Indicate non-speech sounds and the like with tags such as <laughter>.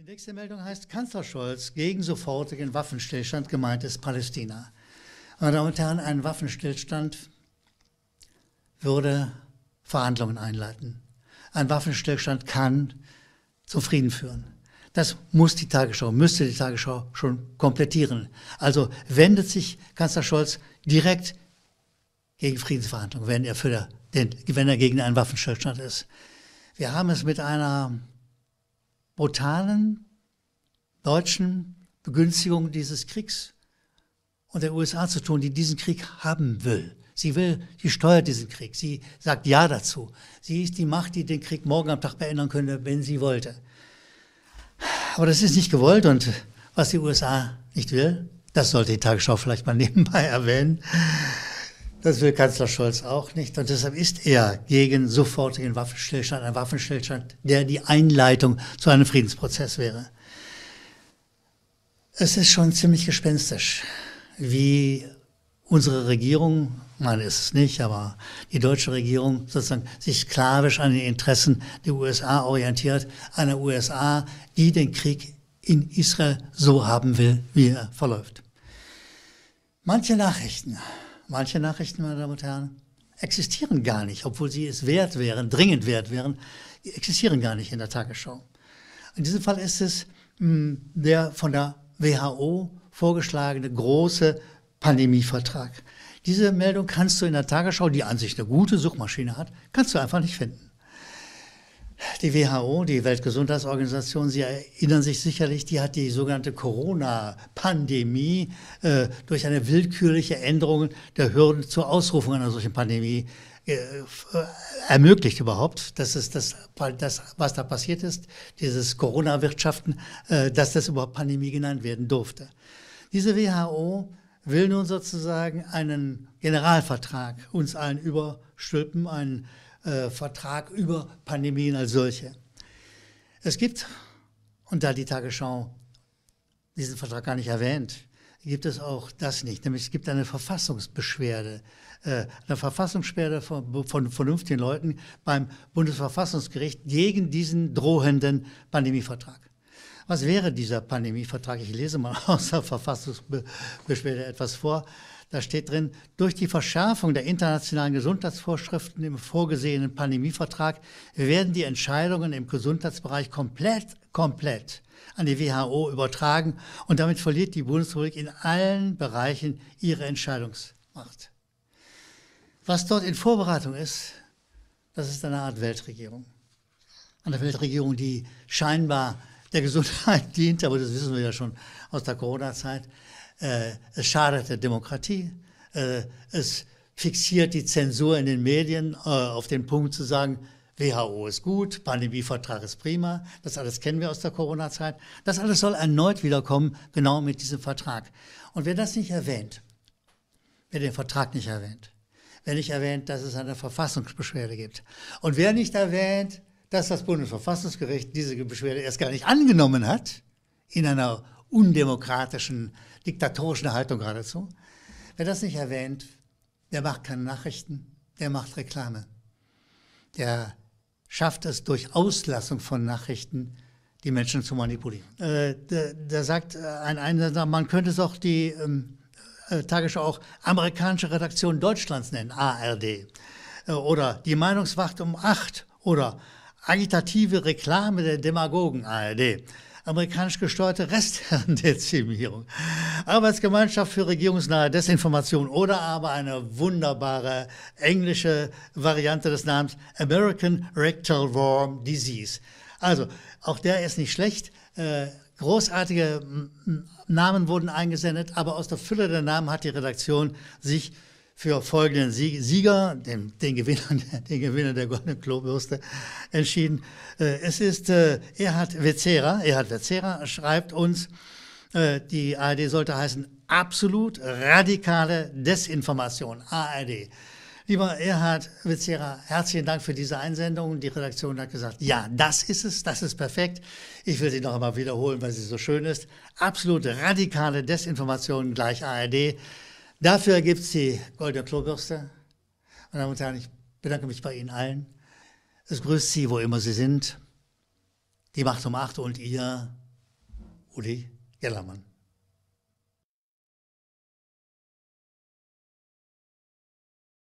Die nächste Meldung heißt Kanzler Scholz gegen sofortigen Waffenstillstand gemeint ist Palästina. Meine Damen und Herren, ein Waffenstillstand würde Verhandlungen einleiten. Ein Waffenstillstand kann zum Frieden führen. Das muss die Tagesschau, müsste die Tagesschau schon komplettieren. Also wendet sich Kanzler Scholz direkt gegen Friedensverhandlungen, wenn er, für den, wenn er gegen einen Waffenstillstand ist. Wir haben es mit einer brutalen deutschen Begünstigung dieses Kriegs und der USA zu tun, die diesen Krieg haben will. Sie will, sie steuert diesen Krieg. Sie sagt Ja dazu. Sie ist die Macht, die den Krieg morgen am Tag beenden könnte, wenn sie wollte. Aber das ist nicht gewollt und was die USA nicht will, das sollte die Tagesschau vielleicht mal <laughs> nebenbei erwähnen, das will Kanzler Scholz auch nicht. Und deshalb ist er gegen sofortigen Waffenstillstand, einen Waffenstillstand, der die Einleitung zu einem Friedensprozess wäre. Es ist schon ziemlich gespenstisch, wie unsere Regierung, meine ist es nicht, aber die deutsche Regierung sozusagen sich sklavisch an den Interessen der USA orientiert, einer USA, die den Krieg in Israel so haben will, wie er verläuft. Manche Nachrichten Manche Nachrichten, meine Damen und Herren, existieren gar nicht, obwohl sie es wert wären, dringend wert wären, existieren gar nicht in der Tagesschau. In diesem Fall ist es mh, hm, der von der WHO vorgeschlagene große Pandemievertrag. Diese Meldung kannst du in der Tagesschau, die an sich eine gute Suchmaschine hat, kannst du einfach nicht finden. Die WHO, die Weltgesundheitsorganisation, Sie erinnern sich sicherlich, die hat die sogenannte Corona-Pandemie äh, durch eine willkürliche Änderung der Hürden zur Ausrufung einer solchen Pandemie äh, äh ermöglicht überhaupt. Das ist das, das, was da passiert ist, dieses Corona-Wirtschaften, äh, dass das überhaupt Pandemie genannt werden durfte. Diese WHO will nun sozusagen einen Generalvertrag uns allen überstülpen, einen äh, Vertrag über Pandemien als solche. Es gibt, und da die Tagesschau diesen Vertrag gar nicht erwähnt, gibt es auch das nicht. Nämlich es gibt eine Verfassungsbeschwerde, äh, eine Verfassungsbeschwerde von, von vernünftigen Leuten beim Bundesverfassungsgericht gegen diesen drohenden Pandemievertrag. Was wäre dieser Pandemievertrag? Ich lese mal <laughs> aus der Verfassungsbeschwerde etwas vor. Da steht drin, durch die Verschärfung der internationalen Gesundheitsvorschriften im vorgesehenen Pandemievertrag werden die Entscheidungen im Gesundheitsbereich komplett, komplett an die WHO übertragen und damit verliert die Bundesrepublik in allen Bereichen ihre Entscheidungsmacht. Was dort in Vorbereitung ist, das ist eine Art Weltregierung. Eine Weltregierung, die scheinbar der Gesundheit <laughs> dient, aber das wissen wir ja schon aus der Corona-Zeit. Äh, es schadet der Demokratie. Äh, es fixiert die Zensur in den Medien äh, auf den Punkt zu sagen, WHO ist gut, Pandemievertrag ist prima, das alles kennen wir aus der Corona-Zeit. Das alles soll erneut wiederkommen, genau mit diesem Vertrag. Und wer das nicht erwähnt, wer den Vertrag nicht erwähnt, wer nicht erwähnt, dass es eine Verfassungsbeschwerde gibt und wer nicht erwähnt, dass das Bundesverfassungsgericht diese Beschwerde erst gar nicht angenommen hat, in einer undemokratischen, diktatorischen Haltung geradezu. Wer das nicht erwähnt, der macht keine Nachrichten, der macht Reklame. Der schafft es durch Auslassung von Nachrichten, die Menschen zu manipulieren. Äh, da, da, sagt äh, ein Einsender, man könnte es auch die ähm, äh, Tagesschau auch amerikanische Redaktion Deutschlands nennen, ARD. Äh, oder die Meinungswacht um acht oder agitative Reklame der Demagogen ARD. Amerikanisch gesteuerte Restherrendezimierung. <laughs> Arbeitsgemeinschaft für regierungsnahe Desinformation oder aber eine wunderbare englische Variante des Namens American Rectal Worm Disease. Also, auch der ist nicht schlecht. Äh, großartige Namen wurden eingesendet, aber aus der Fülle der Namen hat die Redaktion sich für folgenden Sieger, den, den, Gewinner, <laughs> den Gewinner der Goldenen Klobürste, entschieden. Äh, es ist äh, Erhard Vezera. Erhard Vezera schreibt uns, äh, die ARD sollte heißen absolut radikale Desinformation, ARD. Lieber Erhard Witzera, herzlichen Dank für diese Einsendung. Die Redaktion hat gesagt, ja, das ist es, das ist perfekt. Ich will sie noch einmal wiederholen, weil sie so schön ist. Absolut radikale Desinformation gleich ARD. Dafür gibt es die goldene Klobürste. Meine Damen und Herren, ich bedanke mich bei Ihnen allen. Es grüßt Sie, wo immer Sie sind. Die Macht um acht und Ihr Uli Gellermann.